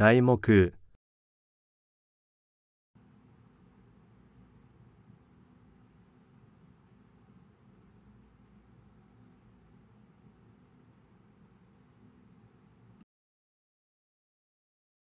題目